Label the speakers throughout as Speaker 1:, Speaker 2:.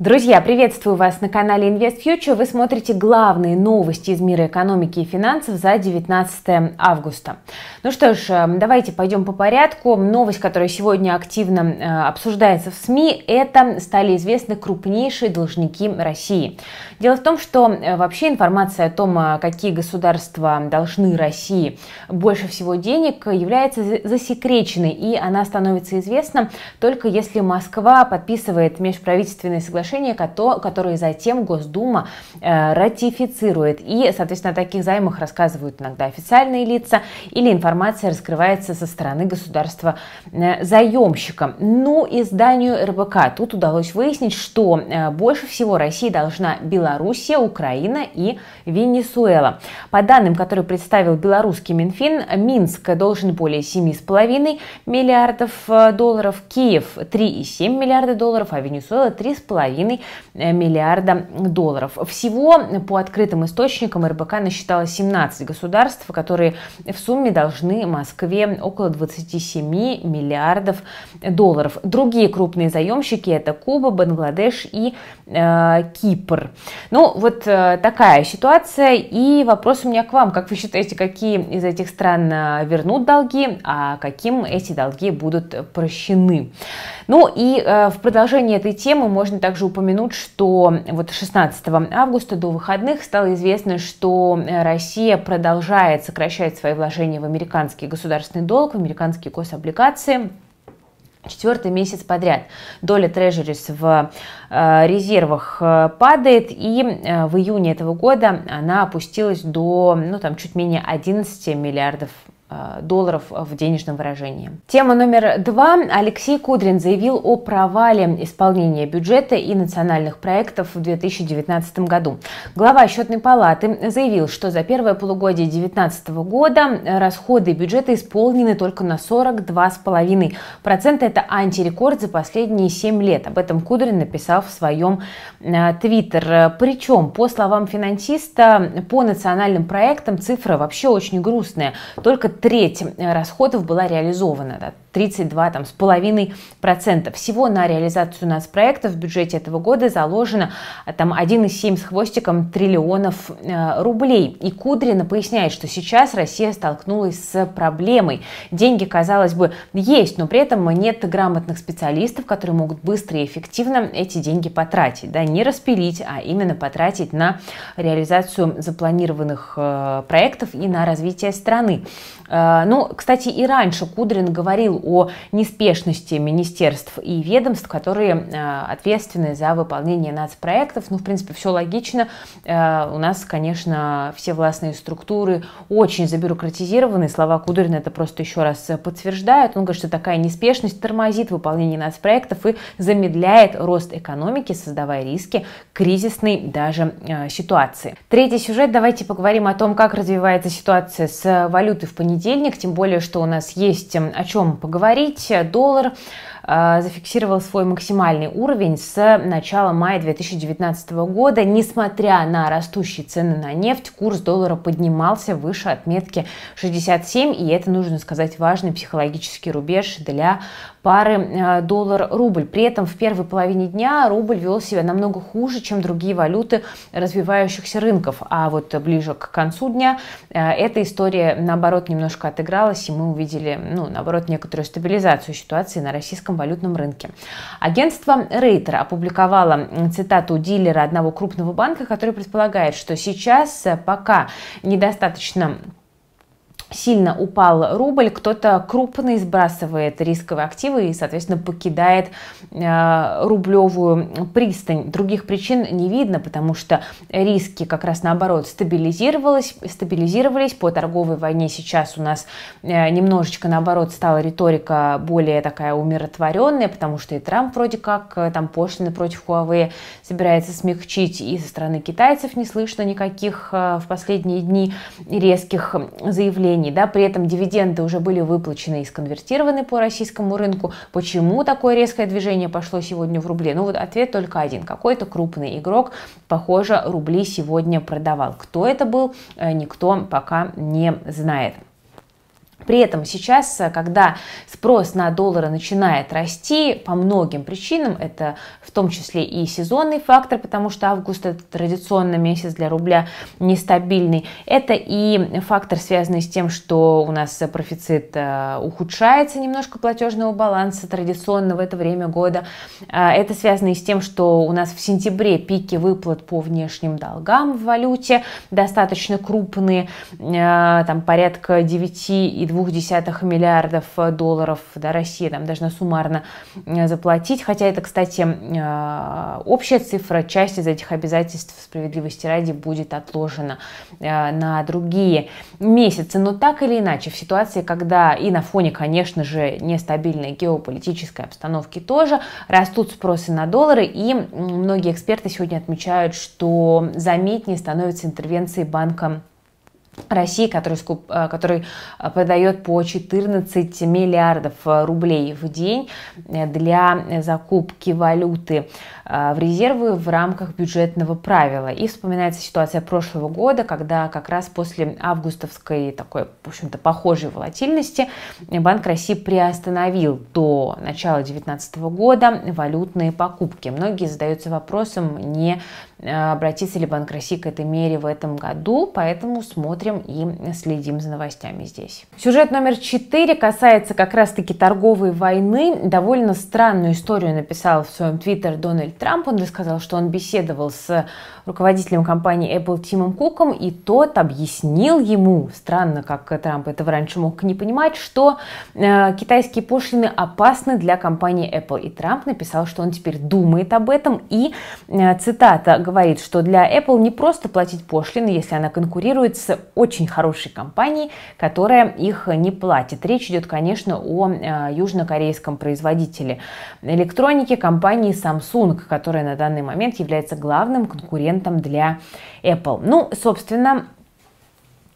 Speaker 1: Друзья, приветствую вас на канале Invest Future. Вы смотрите главные новости из мира экономики и финансов за 19 августа. Ну что ж, эм, давайте пойдем по порядку. Новость, которая сегодня активно э, обсуждается в СМИ, это стали известны крупнейшие должники России. Дело в том, что э, вообще информация о том, э, какие государства должны России больше всего денег, является засекреченной, и она становится известна только если Москва подписывает межправительственные соглашения соглашения, которые затем Госдума э, ратифицирует. И, соответственно, о таких займах рассказывают иногда официальные лица или информация раскрывается со стороны государства э, заемщика. Ну и изданию РБК тут удалось выяснить, что э, больше всего России должна Белоруссия, Украина и Венесуэла. По данным, которые представил белорусский Минфин, Минск должен более 7,5 миллиардов долларов, Киев 3,7 миллиарда долларов, а Венесуэла 3,5 3,5 э, миллиарда долларов. Всего по открытым источникам РБК насчитало 17 государств, которые в сумме должны Москве около 27 миллиардов долларов. Другие крупные заемщики это Куба, Бангладеш и э, Кипр. Ну вот э, такая ситуация и вопрос у меня к вам. Как вы считаете, какие из этих стран э, вернут долги, а каким эти долги будут прощены? Ну и э, в продолжение этой темы можно также упомянуть, что вот 16 августа до выходных стало известно, что э, Россия продолжает сокращать свои вложения в американский государственный долг, в американские гособлигации четвертый месяц подряд. Доля трежерис в э, резервах э, падает, и в июне этого года она опустилась до ну, там, чуть менее 11 миллиардов Э, долларов в денежном выражении. Тема номер два. Алексей Кудрин заявил о провале исполнения бюджета и национальных проектов в 2019 году. Глава счетной палаты заявил, что за первое полугодие 2019 года расходы бюджета исполнены только на 42,5%. Это антирекорд за последние 7 лет. Об этом Кудрин написал в своем э, твиттер. Причем, по словам финансиста, по национальным проектам цифры вообще очень грустные. Только треть э, расходов была реализована. Да, 32 там, с половиной процента. Всего на реализацию у нас проекта в бюджете этого года заложено а, там 1,7 с хвостиком триллионов э, рублей. И Кудрина поясняет, что сейчас Россия столкнулась с проблемой. Деньги, казалось бы, есть, но при этом нет грамотных специалистов, которые могут быстро и эффективно эти деньги потратить. Да, не распилить, а именно потратить на реализацию запланированных э, проектов и на развитие страны. Э, ну, кстати, и раньше Кудрин говорил о неспешности министерств и ведомств, которые э, ответственны за выполнение нацпроектов. Ну, в принципе, все логично. Э, у нас, конечно, все властные структуры очень забюрократизированы. Слова Кудрина это просто еще раз подтверждают. Он говорит, что такая неспешность тормозит выполнение нацпроектов и замедляет рост экономики, создавая риски кризисной даже э, ситуации. Третий сюжет. Давайте поговорим о том, как развивается ситуация с валютой в понедельник, тем более, что у нас есть о чем поговорить поговорить. Э, доллар Э, зафиксировал свой максимальный уровень с начала мая 2019 года. Несмотря на растущие цены на нефть, курс доллара поднимался выше отметки 67, и это, нужно сказать, важный психологический рубеж для пары э, доллар-рубль. При этом в первой половине дня рубль вел себя намного хуже, чем другие валюты развивающихся рынков. А вот ближе к концу дня э, эта история, наоборот, немножко отыгралась, и мы увидели, ну, наоборот, некоторую стабилизацию ситуации на российском валютном рынке. Агентство Рейтер опубликовало цитату дилера одного крупного банка, который предполагает, что сейчас э, пока недостаточно сильно упал рубль, кто-то крупно сбрасывает рисковые активы и, соответственно, покидает э, рублевую пристань. Других причин не видно, потому что риски как раз наоборот стабилизировались, стабилизировались. По торговой войне сейчас у нас э, немножечко наоборот стала риторика более такая умиротворенная, потому что и Трамп вроде как э, там пошлины против Huawei собирается смягчить, и со стороны китайцев не слышно никаких э, в последние дни резких заявлений изменений, да, при этом дивиденды уже были выплачены и сконвертированы по российскому рынку. Почему такое резкое движение пошло сегодня в рубле? Ну вот ответ только один. Какой-то крупный игрок, похоже, рубли сегодня продавал. Кто это был, э, никто пока не знает. При этом сейчас, э, когда спрос на доллары начинает расти по многим причинам, это в том числе и сезонный фактор, потому что август это традиционно месяц для рубля нестабильный, это и фактор, связанный с тем, что у нас профицит э, ухудшается немножко платежного баланса традиционно в это время года, а, это связано и с тем, что у нас в сентябре пики выплат по внешним долгам в валюте достаточно крупные, э, там порядка 9 и 2,2 миллиардов э, долларов да, Россия там должна суммарно э, заплатить. Хотя это, кстати, э, общая цифра, часть из этих обязательств справедливости ради будет отложена на другие месяцы. Но так или иначе, в ситуации, когда и на фоне, конечно же, нестабильной геополитической обстановки тоже, растут спросы на доллары, и многие эксперты сегодня отмечают, что заметнее становятся интервенции банка России, который, скуп, э, который э, продает по 14 миллиардов э, рублей в день для закупки валюты в резервы в рамках бюджетного правила. И вспоминается ситуация прошлого года, когда как раз после августовской такой, в общем-то, похожей волатильности Банк России приостановил до начала 2019 года валютные покупки. Многие задаются вопросом, не обратится ли Банк России к этой мере в этом году, поэтому смотрим смотрим и следим за новостями здесь. Сюжет номер 4 касается как раз-таки торговой войны. Довольно странную историю написал в своем твиттер Дональд Трамп. Он рассказал, что он беседовал с руководителем компании Apple Тимом Куком, и тот объяснил ему, странно, как Трамп этого раньше мог не понимать, что э, китайские пошлины опасны для компании Apple. И Трамп написал, что он теперь думает об этом, и э, цитата говорит, что для Apple не просто платить пошлины, если она конкурирует с очень хорошей компании, которая их не платит. Речь идет, конечно, о э, южнокорейском производителе электроники компании Samsung, которая на данный момент является главным конкурентом для Apple. Ну, собственно,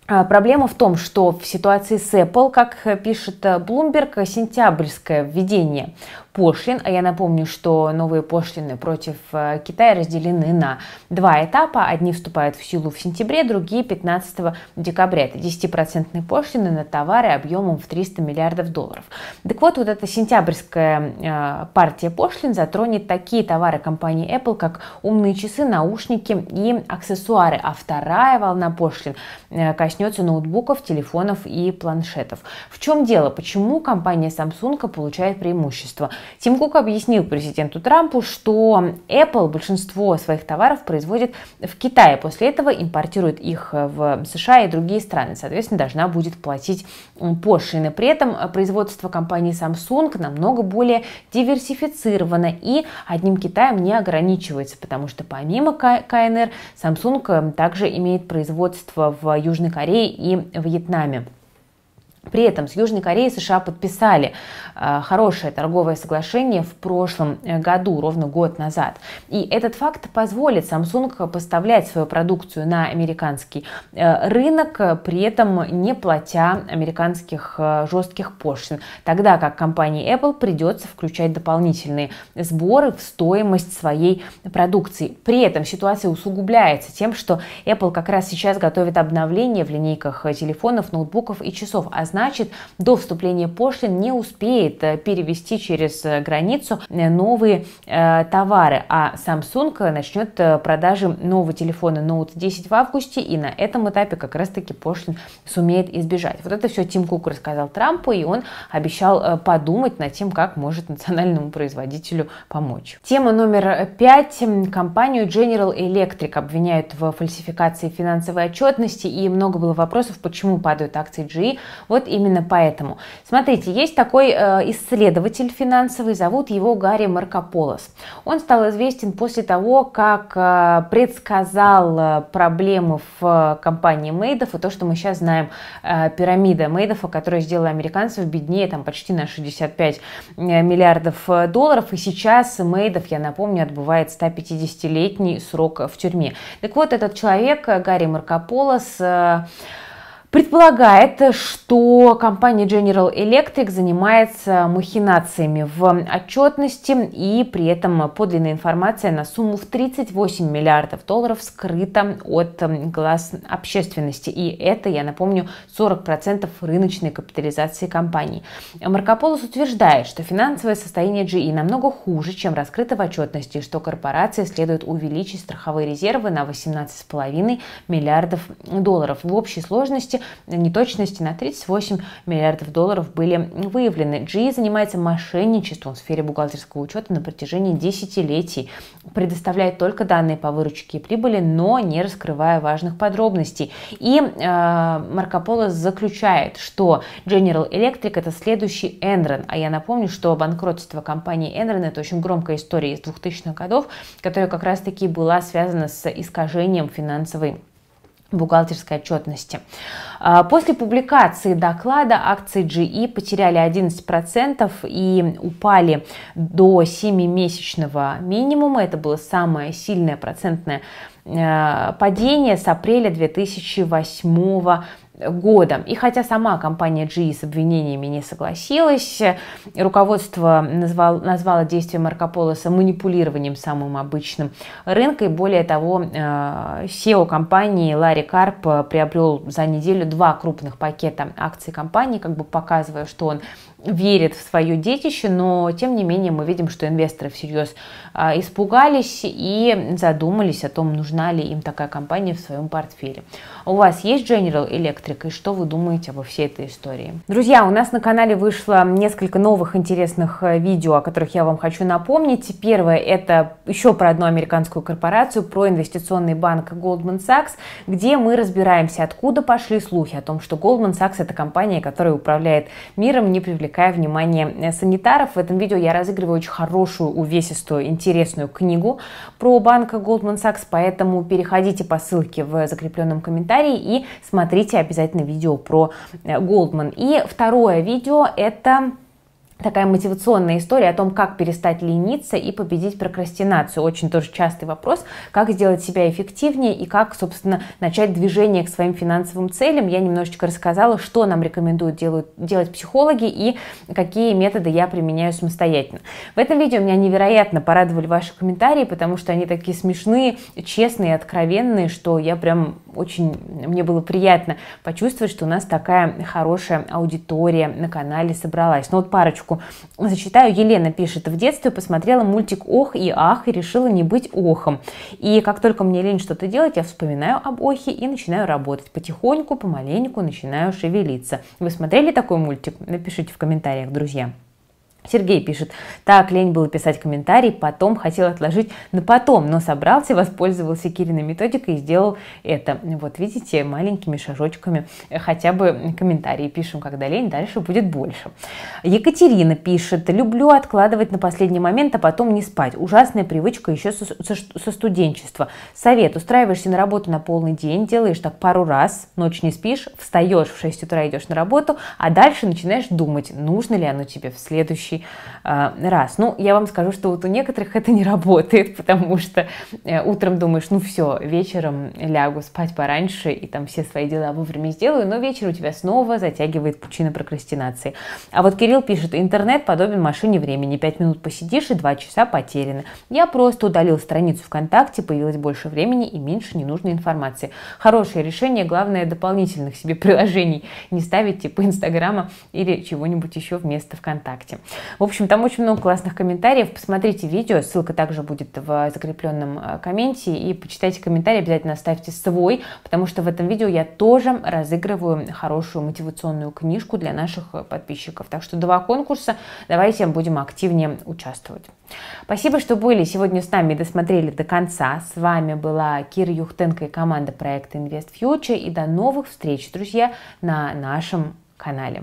Speaker 1: э, Проблема в том, что в ситуации с Apple, как пишет э, Bloomberg, сентябрьское введение пошлин. А я напомню, что новые пошлины против э, Китая разделены на два этапа. Одни вступают в силу в сентябре, другие 15 декабря. Это 10% пошлины на товары объемом в 300 миллиардов долларов. Так вот, вот эта сентябрьская э, партия пошлин затронет такие товары компании Apple, как умные часы, наушники и аксессуары. А вторая волна пошлин э, коснется ноутбуков, телефонов и планшетов. В чем дело? Почему компания Samsung получает преимущество? Тим Кук объяснил президенту Трампу, что Apple большинство своих товаров производит в Китае, после этого импортирует их в США и другие страны, соответственно, должна будет платить пошлины. При этом производство компании Samsung намного более диверсифицировано и одним Китаем не ограничивается, потому что помимо КНР Samsung также имеет производство в Южной Корее и Вьетнаме. При этом с Южной Кореей США подписали э, хорошее торговое соглашение в прошлом э, году, ровно год назад. И этот факт позволит Samsung поставлять свою продукцию на американский э, рынок, при этом не платя американских жестких пошлин, тогда как компании Apple придется включать дополнительные сборы в стоимость своей продукции. При этом ситуация усугубляется тем, что Apple как раз сейчас готовит обновление в линейках телефонов, ноутбуков и часов, а значит, до вступления пошлин не успеет э, перевести через э, границу э, новые товары, а Samsung начнет продажи нового телефона Note 10 в августе, и на этом этапе как раз-таки пошлин сумеет избежать. Вот это все Тим Кук рассказал Трампу, и он обещал подумать над тем, как может национальному производителю помочь. Тема номер пять. Компанию General Electric обвиняют в фальсификации финансовой отчетности, и много было вопросов, почему падают акции GE. Вот вот именно поэтому. Смотрите, есть такой э, исследователь финансовый, зовут его Гарри Маркополос. Он стал известен после того, как э, предсказал э, проблемы в компании Мейдов и то, что мы сейчас знаем, пирамида Мейдов, которая сделала американцев беднее там почти на 65 миллиардов долларов. И сейчас Мейдов, я напомню, отбывает 150-летний срок в тюрьме. Так вот, этот человек, Гарри Маркополос, предполагает, что компания General Electric занимается махинациями в отчетности и при этом подлинная информация на сумму в 38 миллиардов долларов скрыта от глаз общественности. И это, я напомню, 40% рыночной капитализации компании. Маркополос утверждает, что финансовое состояние GE намного хуже, чем раскрыто в отчетности, что корпорация следует увеличить страховые резервы на 18,5 миллиардов долларов. В общей сложности неточности на 38 миллиардов долларов были выявлены. GE занимается мошенничеством в сфере бухгалтерского учета на протяжении десятилетий, предоставляет только данные по выручке и прибыли, но не раскрывая важных подробностей. И э, Марко Поло заключает, что General Electric это следующий Enron, а я напомню, что банкротство компании Enron это очень громкая история из 2000-х годов, которая как раз-таки была связана с искажением финансовой бухгалтерской отчетности. А, после публикации доклада акции GE потеряли 11% и упали до 7-месячного минимума. Это было самое сильное процентное Э, падение с апреля 2008 года. И хотя сама компания GE с обвинениями не согласилась, руководство назвал, назвало действие Марко Полоса манипулированием самым обычным рынком. И более того, э, SEO компании Ларри Карп приобрел за неделю два крупных пакета акций компании, как бы показывая, что он верит в свое детище, но тем не менее мы видим, что инвесторы всерьез а, испугались и задумались о том, нужна ли им такая компания в своем портфеле. У вас есть General Electric и что вы думаете обо всей этой истории? Друзья, у нас на канале вышло несколько новых интересных э, видео, о которых я вам хочу напомнить. Первое это еще про одну американскую корпорацию, про инвестиционный банк Goldman Sachs, где мы разбираемся, откуда пошли слухи о том, что Goldman Sachs это компания, которая управляет миром, не привлекая привлекая внимание э, санитаров. В этом видео я разыгрываю очень хорошую, увесистую, интересную книгу про банк Goldman Sachs, поэтому переходите по ссылке в закрепленном комментарии и смотрите обязательно видео про э, Goldman. И второе видео это такая мотивационная история о том, как перестать лениться и победить прокрастинацию. Очень тоже частый вопрос, как сделать себя эффективнее и как, собственно, начать движение к своим финансовым целям. Я немножечко рассказала, что нам рекомендуют делают, делать психологи и какие методы я применяю самостоятельно. В этом видео меня невероятно порадовали ваши комментарии, потому что они такие смешные, честные, откровенные, что я прям очень мне было приятно почувствовать, что у нас такая хорошая аудитория на канале собралась. Ну вот парочку зачитаю. Елена пишет, в детстве посмотрела мультик «Ох и ах» и решила не быть охом. И как только мне лень что-то делать, я вспоминаю об охе и начинаю работать. Потихоньку, помаленьку начинаю шевелиться. Вы смотрели такой мультик? Напишите в комментариях, друзья. Сергей пишет, так, лень было писать комментарий, потом хотел отложить на потом, но собрался, воспользовался Кириной методикой и сделал это. Вот видите, маленькими шажочками э, хотя бы комментарии пишем, когда лень, дальше будет больше. Екатерина пишет, люблю откладывать на последний момент, а потом не спать. Ужасная привычка еще со, со, со студенчества. Совет, устраиваешься на работу на полный день, делаешь так пару раз, ночь не спишь, встаешь в 6 утра, идешь на работу, а дальше начинаешь думать, нужно ли оно тебе в следующий следующий э, раз. Ну, я вам скажу, что вот у некоторых это не работает, потому что э, утром думаешь, ну все, вечером лягу спать пораньше и там все свои дела вовремя сделаю, но вечер у тебя снова затягивает пучина прокрастинации. А вот Кирилл пишет, интернет подобен машине времени, пять минут посидишь и два часа потеряны. Я просто удалил страницу ВКонтакте, появилось больше времени и меньше ненужной информации. Хорошее решение, главное, дополнительных себе приложений не ставить, типа Инстаграма или чего-нибудь еще вместо ВКонтакте. В общем, там очень много классных комментариев. Посмотрите видео, ссылка также будет в закрепленном э, комменте. И почитайте комментарий, обязательно оставьте свой, потому что в этом видео я тоже разыгрываю хорошую мотивационную книжку для наших э, подписчиков. Так что два конкурса, давайте будем активнее участвовать. Спасибо, что были сегодня с нами и досмотрели до конца. С вами была Кира Юхтенко и команда проекта Invest Future. И до новых встреч, друзья, на нашем канале.